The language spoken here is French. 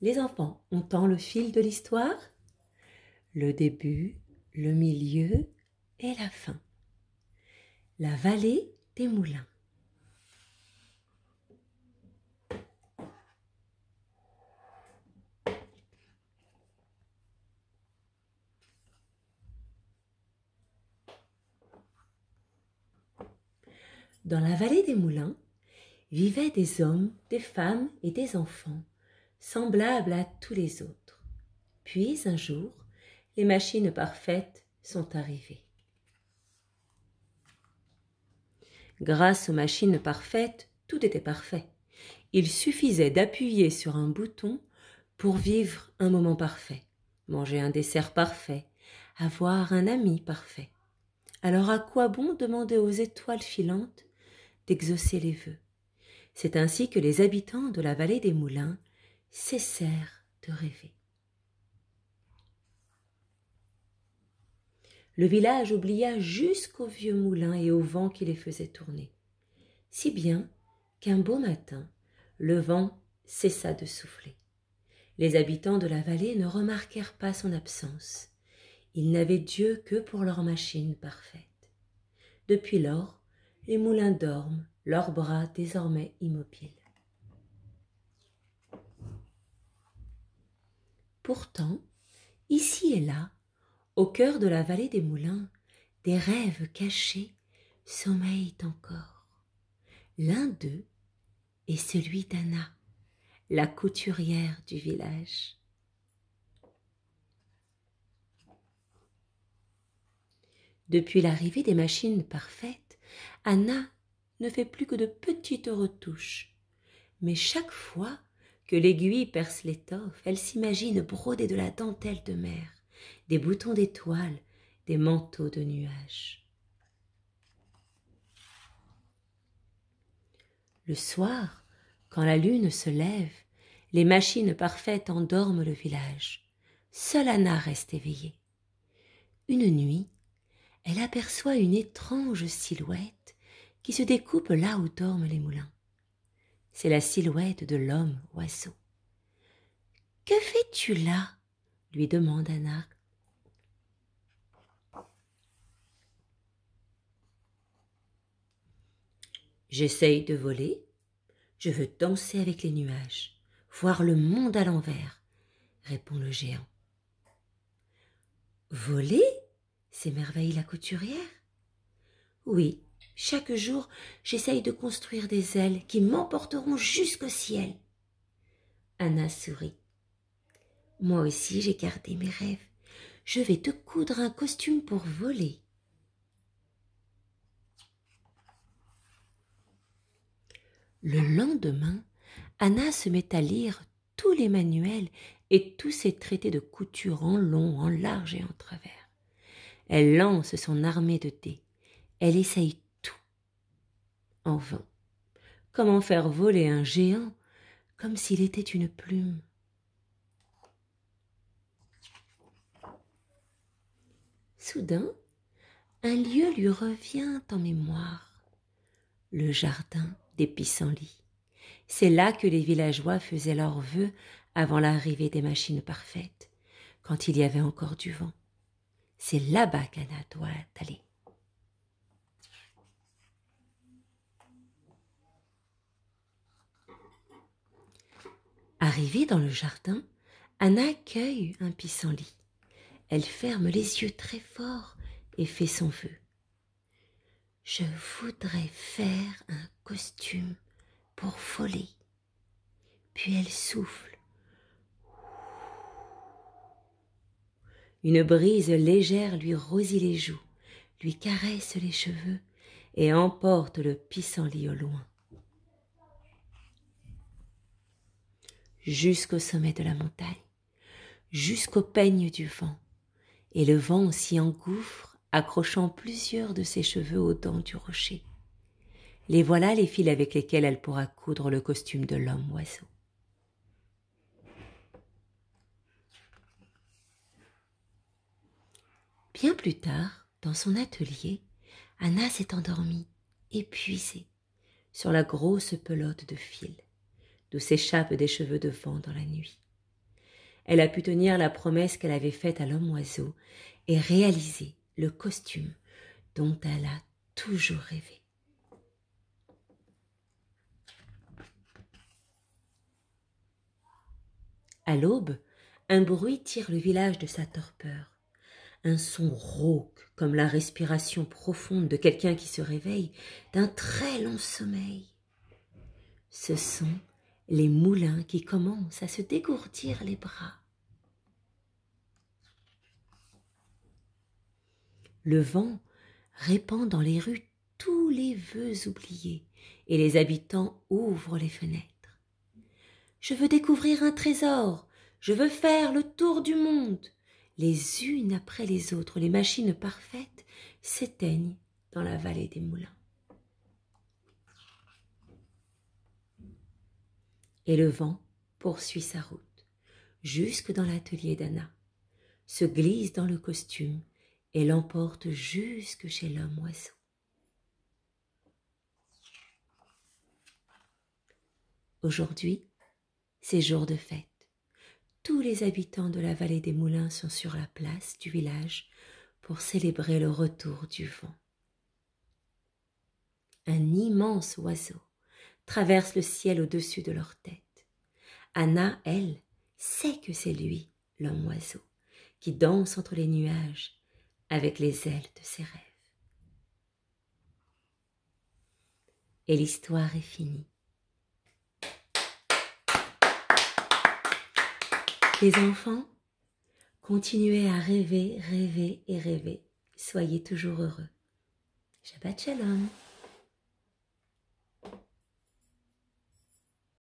Les enfants, on tend le fil de l'histoire Le début, le milieu et la fin. La vallée des moulins. Dans la vallée des moulins vivaient des hommes, des femmes et des enfants semblables à tous les autres. Puis un jour, les machines parfaites sont arrivées. Grâce aux machines parfaites, tout était parfait. Il suffisait d'appuyer sur un bouton pour vivre un moment parfait, manger un dessert parfait, avoir un ami parfait. Alors à quoi bon demander aux étoiles filantes d'exaucer les vœux C'est ainsi que les habitants de la vallée des moulins cessèrent de rêver. Le village oublia jusqu'au vieux moulin et au vent qui les faisait tourner, si bien qu'un beau matin, le vent cessa de souffler. Les habitants de la vallée ne remarquèrent pas son absence. Ils n'avaient Dieu que pour leur machine parfaite. Depuis lors, les moulins dorment, leurs bras désormais immobiles. Pourtant, ici et là, au cœur de la vallée des moulins, des rêves cachés sommeillent encore. L'un d'eux est celui d'Anna, la couturière du village. Depuis l'arrivée des machines parfaites, Anna ne fait plus que de petites retouches. Mais chaque fois, que l'aiguille perce l'étoffe, elle s'imagine broder de la dentelle de mer, des boutons d'étoiles, des manteaux de nuages. Le soir, quand la lune se lève, les machines parfaites endorment le village. Seule Anna reste éveillée. Une nuit, elle aperçoit une étrange silhouette qui se découpe là où dorment les moulins c'est la silhouette de l'homme oiseau. Que fais-tu là lui demande Anna. J'essaye de voler. Je veux danser avec les nuages, voir le monde à l'envers, répond le géant. Voler s'émerveille la couturière. Oui, chaque jour, j'essaye de construire des ailes qui m'emporteront jusqu'au ciel. Anna sourit. Moi aussi, j'ai gardé mes rêves. Je vais te coudre un costume pour voler. Le lendemain, Anna se met à lire tous les manuels et tous ses traités de couture en long, en large et en travers. Elle lance son armée de dés. Elle essaye en vain. Comment faire voler un géant comme s'il était une plume Soudain, un lieu lui revient en mémoire, le jardin des pissenlits. C'est là que les villageois faisaient leurs vœux avant l'arrivée des machines parfaites, quand il y avait encore du vent. C'est là-bas qu'Anna doit aller. Arrivée dans le jardin, Anna cueille un pissenlit. Elle ferme les yeux très fort et fait son vœu. Je voudrais faire un costume pour voler. Puis elle souffle. Une brise légère lui rosit les joues, lui caresse les cheveux et emporte le pissenlit au loin. jusqu'au sommet de la montagne, jusqu'au peigne du vent, et le vent s'y engouffre, accrochant plusieurs de ses cheveux aux dents du rocher. Les voilà les fils avec lesquels elle pourra coudre le costume de l'homme oiseau. Bien plus tard, dans son atelier, Anna s'est endormie, épuisée, sur la grosse pelote de fil d'où s'échappent des cheveux de vent dans la nuit. Elle a pu tenir la promesse qu'elle avait faite à l'homme oiseau et réaliser le costume dont elle a toujours rêvé. À l'aube, un bruit tire le village de sa torpeur un son rauque comme la respiration profonde de quelqu'un qui se réveille d'un très long sommeil. Ce son les moulins qui commencent à se dégourdir les bras. Le vent répand dans les rues tous les vœux oubliés, et les habitants ouvrent les fenêtres. Je veux découvrir un trésor, je veux faire le tour du monde. Les unes après les autres, les machines parfaites s'éteignent dans la vallée des moulins. et le vent poursuit sa route, jusque dans l'atelier d'Anna, se glisse dans le costume et l'emporte jusque chez l'homme oiseau. Aujourd'hui, c'est jour de fête. Tous les habitants de la vallée des moulins sont sur la place du village pour célébrer le retour du vent. Un immense oiseau traverse le ciel au-dessus de leur tête. Anna, elle, sait que c'est lui, l'homme oiseau, qui danse entre les nuages avec les ailes de ses rêves. Et l'histoire est finie. Les enfants, continuez à rêver, rêver et rêver. Soyez toujours heureux. Shabbat Shalom.